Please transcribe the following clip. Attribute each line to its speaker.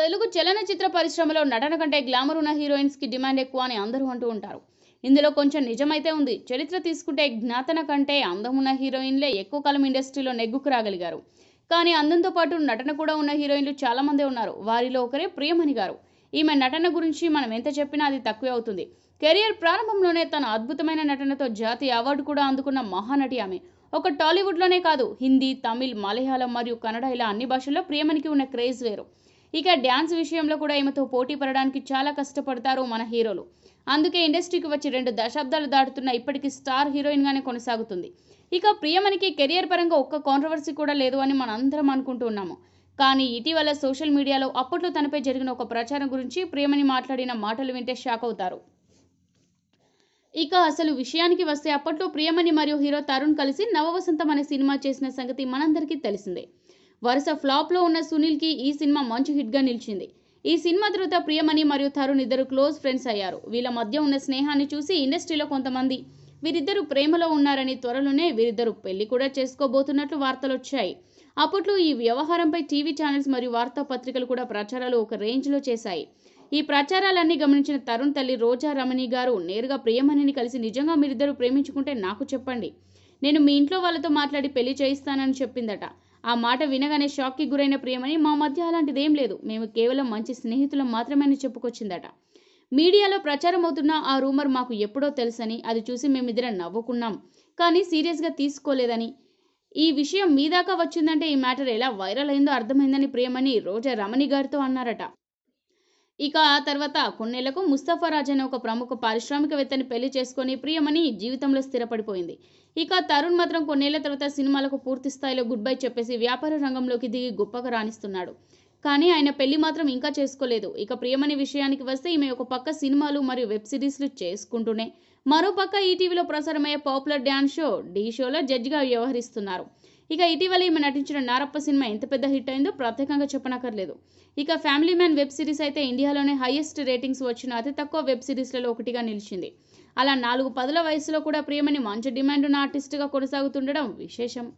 Speaker 1: తెలుగు చలనచిత్ర పరిశ్రమలో నటన కంటే గ్లామర్ ఉన్న హీరోయిన్స్ కి డిమాండ్ ఎక్కువ అని అందరూ అంటూ ఉంటారు ఇందులో కొంచెం నిజమైతే ఉంది చరిత్ర తీసుకుంటే జ్ఞాతన కంటే అందం ఉన్న హీరోయిన్లే ఎక్కువ కాలం ఇండస్ట్రీలో నెగ్గుకు రాగలిగారు కానీ అందంతో పాటు నటన కూడా ఉన్న హీరోయిన్లు చాలామందే ఉన్నారు వారిలో ఒకరే ప్రియమణి గారు ఈమె నటన గురించి మనం ఎంత చెప్పినా అది తక్కువే అవుతుంది కెరియర్ ప్రారంభంలోనే తన అద్భుతమైన నటనతో జాతీయ అవార్డు కూడా అందుకున్న మహానటి ఆమె ఒక టాలీవుడ్లోనే కాదు హిందీ తమిళ్ మలయాళం మరియు కన్నడ ఇలా అన్ని భాషల్లో ప్రియమణికి ఉన్న క్రేజ్ వేరు ఇక డ్యాన్స్ విషయంలో కూడా ఈమెతో పోటీ పడడానికి చాలా కష్టపడతారు మన హీరోలు అందుకే ఇండస్ట్రీకి వచ్చి రెండు దశాబ్దాలు దాటుతున్న ఇప్పటికీ స్టార్ హీరోయిన్గానే కొనసాగుతుంది ఇక ప్రియమణికి కెరియర్ పరంగా ఒక్క కాంట్రవర్సీ కూడా లేదు అని అందరం అనుకుంటున్నాము కానీ ఇటీవల సోషల్ మీడియాలో అప్పట్లో తనపై జరిగిన ఒక ప్రచారం గురించి ప్రియమణి మాట్లాడిన మాటలు వింటే షాక్ అవుతారు ఇక అసలు విషయానికి వస్తే అప్పట్లో ప్రియమణి మరియు హీరో తరుణ్ కలిసి నవవసంతం అనే సినిమా చేసిన సంగతి మనందరికీ తెలిసిందే వరుస ఫ్లాప్లో ఉన్న సునీల్కి ఈ సినిమా మంచి హిట్గా నిలిచింది ఈ సినిమా తర్వాత ప్రియమణి మరియు తరుణ్ ఇద్దరు క్లోజ్ ఫ్రెండ్స్ అయ్యారు వీళ్ళ మధ్య ఉన్న స్నేహాన్ని చూసి ఇండస్ట్రీలో కొంతమంది వీరిద్దరూ ప్రేమలో ఉన్నారని త్వరలోనే వీరిద్దరూ పెళ్లి కూడా చేసుకోబోతున్నట్లు వార్తలు వచ్చాయి అప్పట్లో ఈ వ్యవహారంపై టీవీ ఛానల్స్ మరియు వార్తాపత్రికలు కూడా ప్రచారాలు ఒక రేంజ్లో చేశాయి ఈ ప్రచారాలన్నీ గమనించిన తరుణ్ తల్లి రోజా రమణి గారు నేరుగా ప్రియమణిని కలిసి నిజంగా మీరిద్దరూ ప్రేమించుకుంటే నాకు చెప్పండి నేను మీ ఇంట్లో వాళ్ళతో మాట్లాడి పెళ్లి చేయిస్తానని చెప్పిందట ఆ మాట వినగానే షాక్కి గురైన ప్రియమని మా మధ్య అలాంటిదేం లేదు మేము కేవలం మంచి స్నేహితులం మాత్రమే అని చెప్పుకొచ్చిందట మీడియాలో ప్రచారం అవుతున్న ఆ రూమర్ మాకు ఎప్పుడో తెలుసని అది చూసి మేమిద్దరం నవ్వుకున్నాం కానీ సీరియస్గా తీసుకోలేదని ఈ విషయం మీ దాకా వచ్చిందంటే ఈ మ్యాటర్ ఎలా వైరల్ అయిందో అర్థమైందని ప్రియమణి రోజా రమణి గారితో అన్నారట ఇక ఆ తర్వాత కొన్నేళ్లకు రాజ్ అనే ఒక ప్రముఖ పారిశ్రామికవేత్తని పెళ్లి చేసుకొని ప్రియమని జీవితంలో స్థిరపడిపోయింది ఇక తరుణ్ మాత్రం కొన్నేళ్ల తర్వాత సినిమాలకు పూర్తి స్థాయిలో గుడ్ బై చెప్పేసి వ్యాపార రంగంలోకి దిగి గొప్పగా రాణిస్తున్నాడు కానీ ఆయన పెళ్లి మాత్రం ఇంకా చేసుకోలేదు ఇక ప్రియమణి విషయానికి వస్తే ఈమె ఒక పక్క సినిమాలు మరియు వెబ్ సిరీస్లు చేసుకుంటూనే మరోపక్క ఈటీవీలో ప్రసారమయ్యే పాపులర్ డ్యాన్స్ షో డీ షోలో జడ్జిగా వ్యవహరిస్తున్నారు ఇక ఇటీవల ఈమె నటించిన నారప్ప సినిమా ఎంత పెద్ద హిట్ అయిందో ప్రత్యేకంగా చెప్పనక్కర్లేదు ఇక ఫ్యామిలీ మ్యాన్ వెబ్ సిరీస్ అయితే ఇండియాలోనే హైయెస్ట్ రేటింగ్స్ వచ్చిన అతి తక్కువ వెబ్ సిరీస్లలో ఒకటిగా నిలిచింది అలా నాలుగు పదుల వయసులో కూడా ప్రియమని మంచి డిమాండ్ ఉన్న ఆర్టిస్టుగా కొనసాగుతుండడం విశేషం